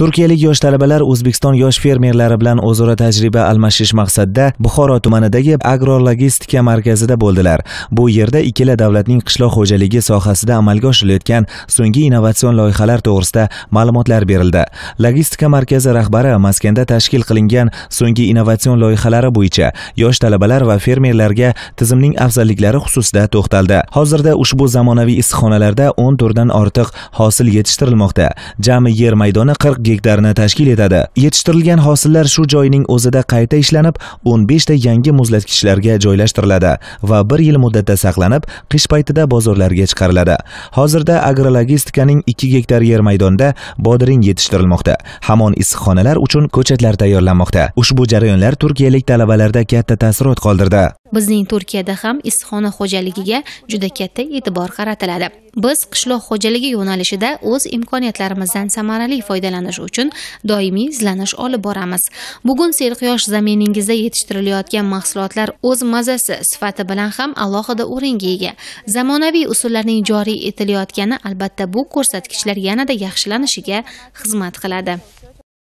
turkiyalik yosh talabalar o'zbekiston yosh fermerlari bilan o'zaro tajriba almashish maqsadida buxoro tumanidagi agrologistika markazida bo'ldilar bu yerda ikkala davlatning qishloq xo'jaligi sohasida amalga oshirilayotgan so'nggi innovatsion loyihalar to'g'risida ma'lumotlar berildi logistika markazi rahbari maskanda tashkil qilingan so'nggi innovatsion loyihalari bo'yicha yosh talabalar va fermerlarga tizimning afzalliklari xususida to'xtaldi hozirda ushbu zamonaviy issiqxonalarda o'n turdan ortiq hosil yetishtirilmoqda jami yer maydoni qirq gektarini tashkil etadi yetishtirilgan hosillar shu joyning o'zida qayta ishlanib 15 ta yangi muzlatgichlarga joylashtiriladi va 1 yil muddatda saqlanib qish paytida bozorlarga chiqariladi hozirda agrologistikaning 2 gektar yer maydonida bodring yetishtirilmoqda hamon issiqxonalar uchun ko'chatlar tayyorlanmoqda ushbu jarayonlar turkiyalik talabalarda katta taassurot qoldirdi bizning turkiyada ham issiqxona xo'jaligiga juda katta e'tibor qaratiladi biz qishloq xo'jaligi yo'nalishida o'z imkoniyatlarimizdan samarali foydalanish uchun doimiy izlanish olib boramiz bugun serquyosh zaminingizda yetishtirilayotgan mahsulotlar o'z mazasi sifati bilan ham alohida o'ringa ega zamonaviy usullarning joriy etilayotgani albatta bu ko'rsatkichlar yanada yaxshilanishiga xizmat qiladi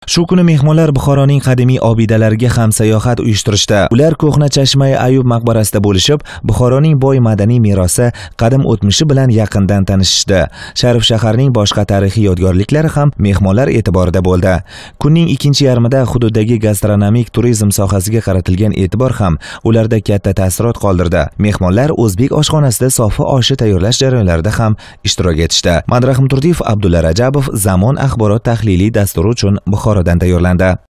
shu kuni mehmonlar buxoroning qadimiy obidalariga ham sayohat uyushtirishdi ular ko'hna chashmai ayub maqbarasida bo'lishib buxoroning boy madaniy merosi qadim o'tmishi bilan yaqindan tanishishdi sharif shaharning boshqa tarixiy yodgorliklari ham mehmonlar e'tiborida bo'ldi kunning ikkinchi yarmida hududdagi gastronomik turizm sohasiga qaratilgan e'tibor ham ularda katta taassurot qoldirdi mehmonlar o'zbek oshxonasida sofi oshi tayyorlash jarayonlarida ham ishtirok etishdi madrahim turdiyev abdulla rajabov zamon axborot tahliliy dasturi uchun buxoro Faraday Örlende